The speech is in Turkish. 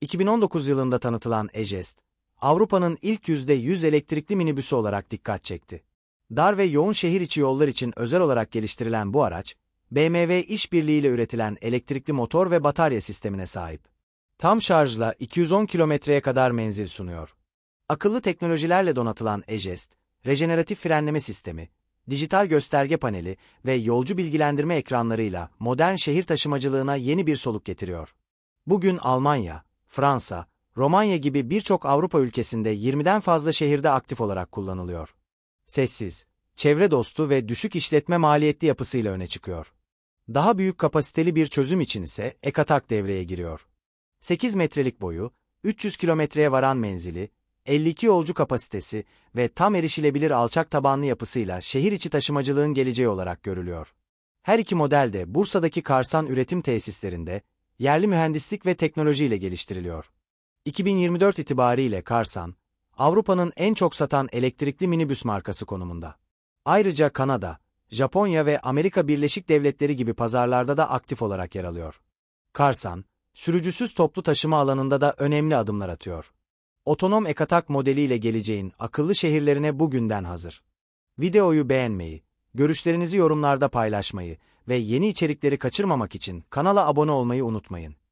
2019 yılında tanıtılan Egest, Avrupa'nın ilk yüzde %100 elektrikli minibüsü olarak dikkat çekti. Dar ve yoğun şehir içi yollar için özel olarak geliştirilen bu araç, BMW işbirliğiyle üretilen elektrikli motor ve batarya sistemine sahip. Tam şarjla 210 kilometreye kadar menzil sunuyor. Akıllı teknolojilerle donatılan Egest, rejeneratif frenleme sistemi, dijital gösterge paneli ve yolcu bilgilendirme ekranlarıyla modern şehir taşımacılığına yeni bir soluk getiriyor. Bugün Almanya, Fransa, Romanya gibi birçok Avrupa ülkesinde 20'den fazla şehirde aktif olarak kullanılıyor. Sessiz, çevre dostu ve düşük işletme maliyetli yapısıyla öne çıkıyor. Daha büyük kapasiteli bir çözüm için ise Ekatak devreye giriyor. 8 metrelik boyu, 300 kilometreye varan menzili, 52 yolcu kapasitesi ve tam erişilebilir alçak tabanlı yapısıyla şehir içi taşımacılığın geleceği olarak görülüyor. Her iki model de Bursa'daki Karsan üretim tesislerinde yerli mühendislik ve teknolojiyle geliştiriliyor. 2024 itibariyle Karsan, Avrupa'nın en çok satan elektrikli minibüs markası konumunda. Ayrıca Kanada, Japonya ve Amerika Birleşik Devletleri gibi pazarlarda da aktif olarak yer alıyor. Karsan, sürücüsüz toplu taşıma alanında da önemli adımlar atıyor. Otonom Ekatak modeliyle geleceğin akıllı şehirlerine bugünden hazır. Videoyu beğenmeyi, Görüşlerinizi yorumlarda paylaşmayı ve yeni içerikleri kaçırmamak için kanala abone olmayı unutmayın.